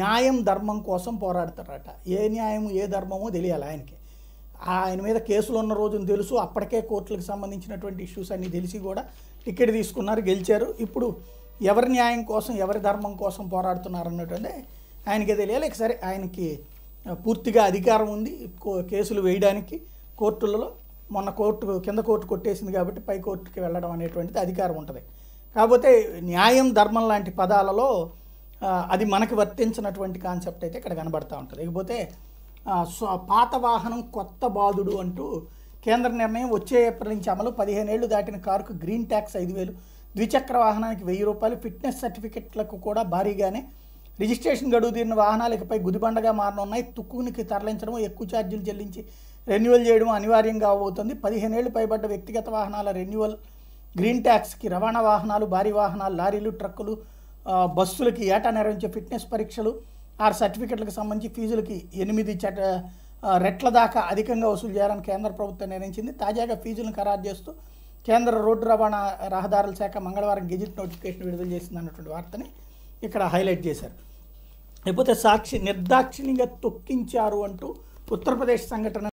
న్యాయం ధర్మం కోసం పోరాడతారట ఏ న్యాయము ఏ ధర్మమో తెలియాలి ఆయనకి ఆయన మీద కేసులు ఉన్న రోజును తెలుసు అప్పటికే కోర్టులకు సంబంధించినటువంటి ఇష్యూస్ అన్నీ తెలిసి కూడా టికెట్ తీసుకున్నారు గెలిచారు ఇప్పుడు ఎవరి న్యాయం కోసం ఎవరి ధర్మం కోసం పోరాడుతున్నారు అన్నటువంటి ఆయనకే తెలియాలి సరే ఆయనకి పూర్తిగా అధికారం ఉంది కేసులు వేయడానికి కోర్టులలో మొన్న కోర్టు కింద కోర్టు కొట్టేసింది కాబట్టి పై కోర్టుకి వెళ్ళడం అనేటువంటిది అధికారం ఉంటుంది కాకపోతే న్యాయం ధర్మం లాంటి పదాలలో అది మనకి వర్తించినటువంటి కాన్సెప్ట్ అయితే ఇక్కడ కనబడతా ఉంటుంది ఇకపోతే పాత వాహనం కొత్త బాధుడు అంటూ కేంద్ర నిర్ణయం వచ్చే ఏప్రిల్ నుంచి అమలు పదిహేను ఏళ్ళు దాటిన కారుకు గ్రీన్ ట్యాక్స్ ఐదు వేలు ద్విచక్ర వాహనానికి వెయ్యి రూపాయలు ఫిట్నెస్ సర్టిఫికెట్లకు కూడా భారీగానే రిజిస్ట్రేషన్ గడువు తీరిన ఇకపై గుదిబండగా మారనున్నాయి తుక్కునికి తరలించడం ఎక్కువ ఛార్జీలు చెల్లించి రెన్యువల్ చేయడం అనివార్యంగా అవబోతుంది ఏళ్ళు పైబడ్డ వ్యక్తిగత వాహనాల రెన్యువల్ గ్రీన్ ట్యాక్స్కి రవాణా వాహనాలు భారీ వాహనాలు లారీలు ట్రక్కులు బస్సులకి ఏటా నిర్వహించే ఫిట్నెస్ పరీక్షలు ఆరు సర్టిఫికెట్లకు సంబంధించి ఫీజులకి ఎనిమిది చట రెట్ల దాకా అధికంగా వసూలు చేయాలని కేంద్ర ప్రభుత్వం నిర్ణయించింది తాజాగా ఫీజులను ఖరారు చేస్తూ కేంద్ర రోడ్డు రవాణా రహదారుల శాఖ మంగళవారం గెజిట్ నోటిఫికేషన్ విడుదల చేసింది అన్నటువంటి వార్తని ఇక్కడ హైలైట్ చేశారు లేకపోతే సాక్షి నిర్దాక్షిణ్యంగా తొక్కించారు అంటూ ఉత్తరప్రదేశ్ సంఘటన